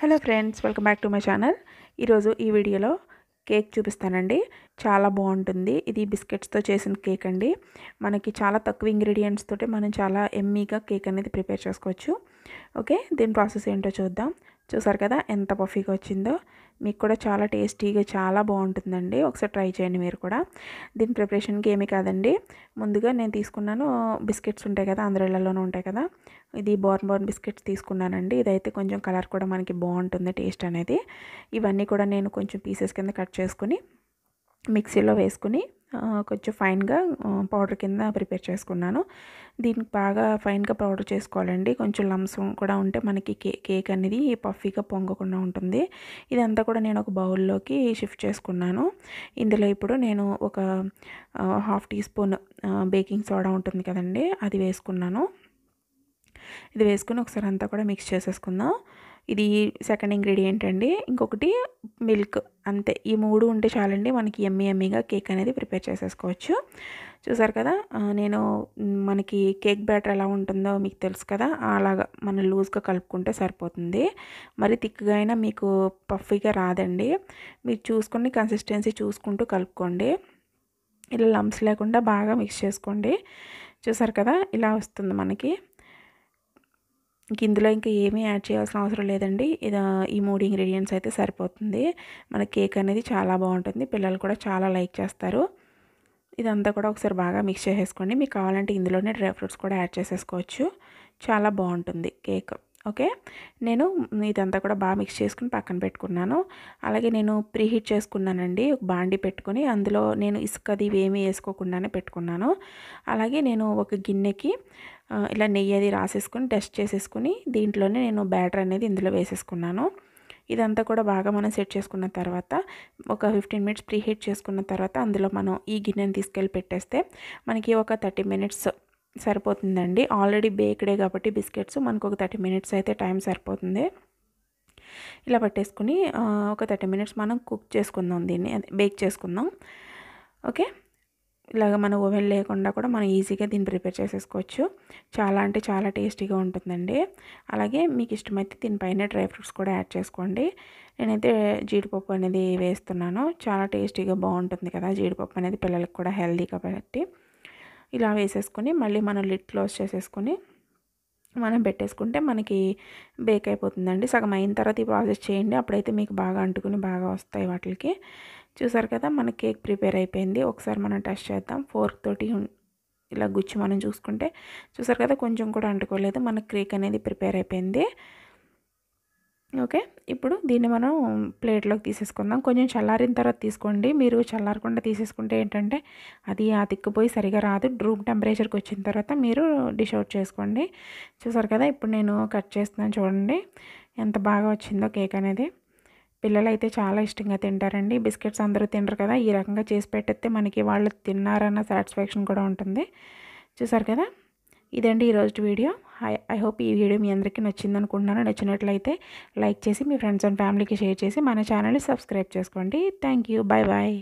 hello friends welcome back to my channel ఈరోజు ఈ వీడియోలో కేక్ చూపిస్తానండి చాలా బాగుంటుంది ఇది బిస్కెట్స్తో చేసిన కేక్ అండి మనకి చాలా తక్కువ ఇంగ్రీడియంట్స్ తోటి మనం చాలా ఎమ్మీగా కేక్ అనేది ప్రిపేర్ చేసుకోవచ్చు ఓకే దీని ప్రాసెస్ ఏంటో చూద్దాం చూసారు కదా ఎంత పఫీగా వచ్చిందో మీకు కూడా చాలా టేస్టీగా చాలా బాగుంటుందండి ఒకసారి ట్రై చేయండి మీరు కూడా దీని ప్రిపరేషన్కి ఏమీ కాదండి ముందుగా నేను తీసుకున్నాను బిస్కెట్స్ ఉంటాయి కదా ఆంధ్రాలలోనే ఉంటాయి కదా ఇది బోర్న్ బోర్న్ బిస్కెట్స్ తీసుకున్నానండి ఇదైతే కొంచెం కలర్ కూడా మనకి బాగుంటుంది టేస్ట్ అనేది ఇవన్నీ కూడా నేను కొంచెం పీసెస్ కింద కట్ చేసుకుని మిక్సీలో వేసుకుని కొంచెం ఫైన్గా పౌడర్ కింద ప్రిపేర్ చేసుకున్నాను దీనికి బాగా ఫైన్గా పౌడర్ చేసుకోవాలండి కొంచెం లమ్స్ కూడా ఉంటే మనకి కేక్ అనేది పఫీగా పొంగకుండా ఉంటుంది ఇదంతా కూడా నేను ఒక బౌల్లోకి షిఫ్ట్ చేసుకున్నాను ఇందులో ఇప్పుడు నేను ఒక half teaspoon baking soda ఉంటుంది కదండి అది వేసుకున్నాను ఇది వేసుకుని ఒకసారి అంతా కూడా మిక్స్ చేసేసుకుందాం ఇది సెకండ్ ఇంగ్రీడియంట్ అండి ఇంకొకటి మిల్క్ అంతే ఈ మూడు ఉంటే చాలండి మనకి ఎమ్మి ఎమ్మిగా కేక్ అనేది ప్రిపేర్ చేసేసుకోవచ్చు చూసారు కదా నేను మనకి కేక్ బ్యాటర్ ఎలా ఉంటుందో మీకు తెలుసు కదా అలాగా మనం లూజ్గా కలుపుకుంటే సరిపోతుంది మరి థిక్గా అయినా మీకు పఫీగా రాదండి మీరు చూసుకుని కన్సిస్టెన్సీ చూసుకుంటూ కలుపుకోండి ఇలా లంప్స్ లేకుండా బాగా మిక్స్ చేసుకోండి చూసారు కదా ఇలా వస్తుంది మనకి ఇంక ఇందులో ఇంకా ఏమీ యాడ్ చేయాల్సిన అవసరం లేదండి ఇది ఈ మూడు ఇంగ్రీడియంట్స్ అయితే సరిపోతుంది మన కేక్ అనేది చాలా బాగుంటుంది పిల్లలు కూడా చాలా లైక్ చేస్తారు ఇదంతా కూడా ఒకసారి బాగా మిక్స్ చేసేసుకోండి మీకు కావాలంటే ఇందులోనే డ్రై ఫ్రూట్స్ కూడా యాడ్ చేసేసుకోవచ్చు చాలా బాగుంటుంది కేక్ ఓకే నేను ఇదంతా కూడా బాగా మిక్స్ చేసుకుని పక్కన పెట్టుకున్నాను అలాగే నేను ప్రీహీట్ చేసుకున్నానండి ఒక బాండి పెట్టుకుని అందులో నేను ఇసుకది ఏమీ వేసుకోకుండానే పెట్టుకున్నాను అలాగే నేను ఒక గిన్నెకి ఇలా నెయ్యి అది రాసేసుకుని టెస్ట్ చేసేసుకుని దీంట్లోనే నేను బ్యాటర్ అనేది ఇందులో వేసేసుకున్నాను ఇదంతా కూడా బాగా మనం సెట్ చేసుకున్న తర్వాత ఒక ఫిఫ్టీన్ మినిట్స్ ప్రీహీట్ చేసుకున్న తర్వాత అందులో మనం ఈ గిన్నెని తీసుకెళ్ళి పెట్టేస్తే మనకి ఒక థర్టీ మినిట్స్ సరిపోతుందండి ఆల్రెడీ బేక్డే కాబట్టి బిస్కెట్స్ మనకు ఒక థర్టీ మినిట్స్ అయితే టైం సరిపోతుంది ఇలా పట్టేసుకుని ఒక థర్టీ మినిట్స్ మనం కుక్ చేసుకుందాం దీన్ని బేక్ చేసుకుందాం ఓకే ఇలాగ మన ఓవెన్ లేకుండా కూడా మనం ఈజీగా దీన్ని ప్రిపేర్ చేసేసుకోవచ్చు చాలా అంటే చాలా టేస్టీగా ఉంటుందండి అలాగే మీకు ఇష్టమైతే దీనిపైన డ్రై ఫ్రూట్స్ కూడా యాడ్ చేసుకోండి నేనైతే జీడిపప్పు అనేది వేస్తున్నాను చాలా టేస్టీగా బాగుంటుంది కదా జీడిపప్పు అనేది పిల్లలకు కూడా హెల్దీ కాబట్టి ఇలా వేసేసుకొని మళ్ళీ మనం లిట్ క్లోజ్ చేసేసుకొని మనం పెట్టేసుకుంటే మనకి బేక్ అయిపోతుందండి సగం అయిన తర్వాత ఈ ప్రాసెస్ చేయండి అప్పుడైతే మీకు బాగా అంటుకుని బాగా వస్తాయి వాటికి చూసారు కదా మన కేక్ ప్రిపేర్ అయిపోయింది ఒకసారి మనం టెస్ట్ చేద్దాం ఫోర్క్ తోటి ఇలా గుచ్చి మనం చూసుకుంటే చూసారు కదా కొంచెం కూడా అంటుకోలేదు మన కేక్ అనేది ప్రిపేర్ అయిపోయింది ఓకే ఇప్పుడు దీన్ని మనం ప్లేట్లోకి తీసేసుకుందాం కొంచెం చల్లారిన తర్వాత తీసుకోండి మీరు చల్లారకుండా తీసేసుకుంటే ఏంటంటే అది ఆ తిక్కుపోయి సరిగా రాదు రూమ్ టెంపరేచర్కి వచ్చిన తర్వాత మీరు డిష్ అవుట్ చేసుకోండి చూసారు కదా ఇప్పుడు నేను కట్ చేస్తున్నాను చూడండి ఎంత బాగా వచ్చిందో కేక్ అనేది పిల్లలు అయితే చాలా ఇష్టంగా తింటారండి బిస్కెట్స్ అందరూ తింటారు కదా ఈ రకంగా చేసి పెట్టేస్తే మనకి వాళ్ళు తిన్నారన్న సాటిస్ఫాక్షన్ కూడా ఉంటుంది చూసారు కదా ఇదండి ఈరోజు వీడియో ఐ హోప్ ఈ వీడియో మీ అందరికీ నచ్చింది అనుకుంటున్నాను నచ్చినట్లయితే లైక్ చేసి మీ ఫ్రెండ్స్ అండ్ ఫ్యామిలీకి షేర్ చేసి మన ఛానల్ని సబ్స్క్రైబ్ చేసుకోండి థ్యాంక్ యూ బాయ్ బాయ్